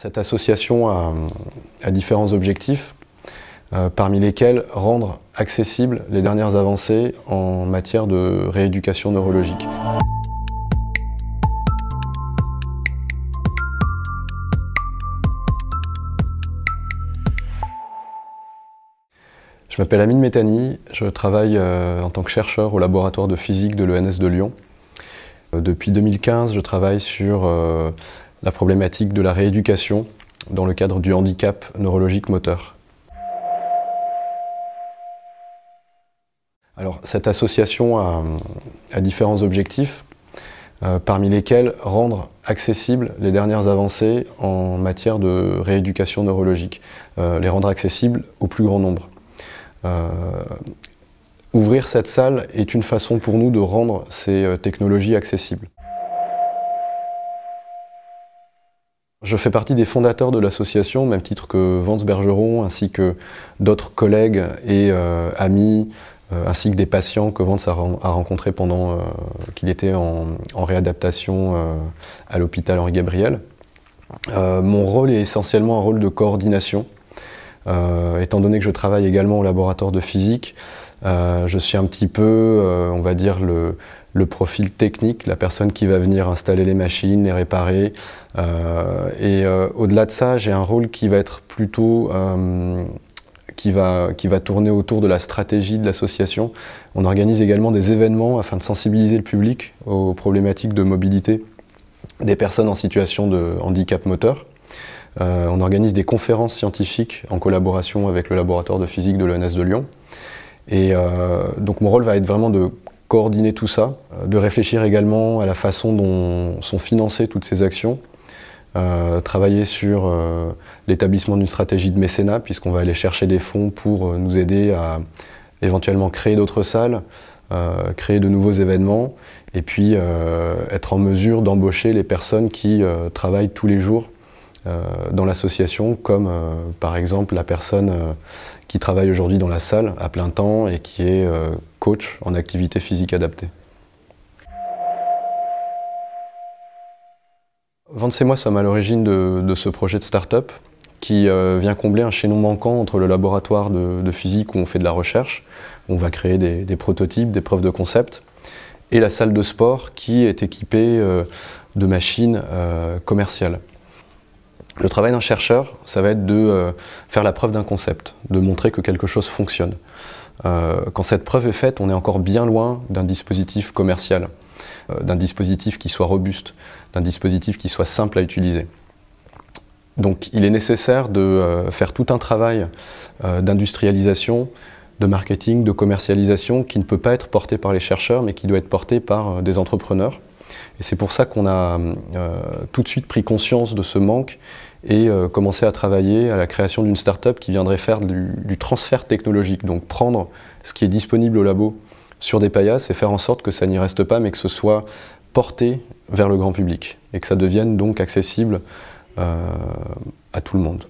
Cette association a, différents objectifs, euh, parmi lesquels rendre accessibles les dernières avancées en matière de rééducation neurologique. Je m'appelle Amine Métani, je travaille euh, en tant que chercheur au laboratoire de physique de l'ENS de Lyon. Euh, depuis 2015, je travaille sur la problématique de la rééducation dans le cadre du handicap neurologique moteur. Alors, cette association a, différents objectifs, euh, parmi lesquels rendre accessibles les dernières avancées en matière de rééducation neurologique, euh, les rendre accessibles au plus grand nombre. Euh, ouvrir cette salle est une façon pour nous de rendre ces technologies accessibles. Je fais partie des fondateurs de l'association, même titre que Vance Bergeron, ainsi que d'autres collègues et euh, amis, euh, ainsi que des patients que Vance a, rencontrés pendant euh, qu'il était en réadaptation à l'hôpital Henri-Gabriel. mon rôle est essentiellement un rôle de coordination. étant donné que je travaille également au laboratoire de physique, je suis un petit peu, on va dire, le, le profil technique, la personne qui va venir installer les machines, les réparer. Euh, et euh, au-delà de ça, j'ai un rôle qui va être plutôt... Euh, qui va, qui va, tourner autour de la stratégie de l'association. On organise également des événements afin de sensibiliser le public aux problématiques de mobilité des personnes en situation de handicap moteur. on organise des conférences scientifiques en collaboration avec le laboratoire de physique de l'ENS de Lyon. Et donc mon rôle va être vraiment de coordonner tout ça, euh, de réfléchir également à la façon dont sont financées toutes ces actions, euh, travailler sur euh, l'établissement d'une stratégie de mécénat, puisqu'on va aller chercher des fonds pour nous aider à éventuellement créer d'autres salles, créer de nouveaux événements, et puis être en mesure d'embaucher les personnes qui travaillent tous les jours euh, dans l'association, comme euh, par exemple la personne euh, qui travaille aujourd'hui dans la salle à plein temps et qui est coach en activité physique adaptée. Vance et moi sommes à l'origine de, ce projet de start-up qui vient combler un chaînon manquant entre le laboratoire de, physique où on fait de la recherche, où on va créer des, prototypes, des preuves de concept, et la salle de sport qui est équipée de machines commerciales. Le travail d'un chercheur, ça va être de euh, faire la preuve d'un concept, de montrer que quelque chose fonctionne. Euh, quand cette preuve est faite, on est encore bien loin d'un dispositif commercial, euh, d'un dispositif qui soit robuste, d'un dispositif qui soit simple à utiliser. Donc il est nécessaire de faire tout un travail d'industrialisation, de marketing, de commercialisation qui ne peut pas être porté par les chercheurs, mais qui doit être porté par des entrepreneurs. Et c'est pour ça qu'on a tout de suite pris conscience de ce manque et euh, commencer à travailler à la création d'une start-up qui viendrait faire du, transfert technologique, donc prendre ce qui est disponible au labo sur des paillasses et faire en sorte que ça n'y reste pas, mais que ce soit porté vers le grand public et que ça devienne donc accessible euh, à tout le monde.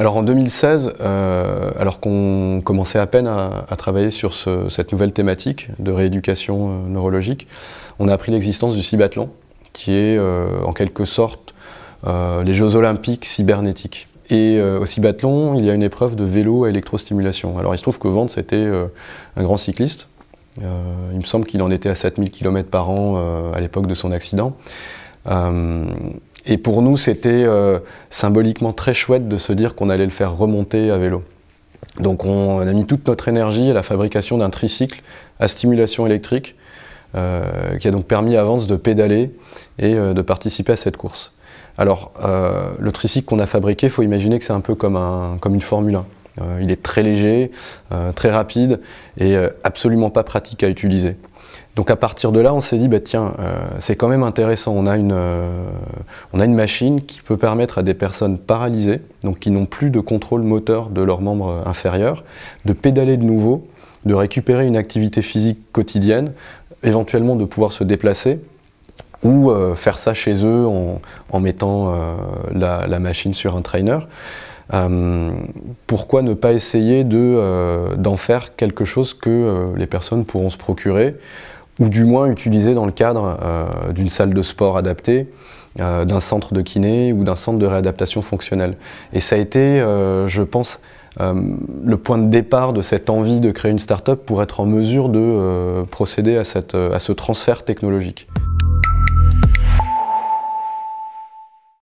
Alors en 2016, euh, alors qu'on commençait à peine à, travailler sur cette nouvelle thématique de rééducation neurologique, on a appris l'existence du cibathlon qui est euh, en quelque sorte euh, les Jeux olympiques cybernétiques. Et euh, au Cibathlon, il y a une épreuve de vélo à électrostimulation. Alors il se trouve que Vente, c'était un grand cycliste. il me semble qu'il en était à 7000 km par an à l'époque de son accident. et pour nous, c'était symboliquement très chouette de se dire qu'on allait le faire remonter à vélo. Donc on a mis toute notre énergie à la fabrication d'un tricycle à stimulation électrique euh, qui a donc permis à Avance de pédaler et euh, de participer à cette course. Alors, euh, le tricycle qu'on a fabriqué, il faut imaginer que c'est un peu comme, un, comme une Formule 1 il est très léger, très rapide et absolument pas pratique à utiliser. Donc à partir de là, on s'est dit, bah, tiens, c'est quand même intéressant, on a, une, on a, une, machine qui peut permettre à des personnes paralysées, donc qui n'ont plus de contrôle moteur de leurs membres inférieurs, de pédaler de nouveau, de récupérer une activité physique quotidienne éventuellement de pouvoir se déplacer ou euh, faire ça chez eux en, mettant euh, la, machine sur un trainer. Euh, pourquoi ne pas essayer de, d'en faire quelque chose que les personnes pourront se procurer ou du moins utiliser dans le cadre d'une salle de sport adaptée, d'un centre de kiné ou d'un centre de réadaptation fonctionnelle. Et ça a été, je pense, euh, le point de départ de cette envie de créer une start-up pour être en mesure de euh, procéder à, euh, à ce transfert technologique.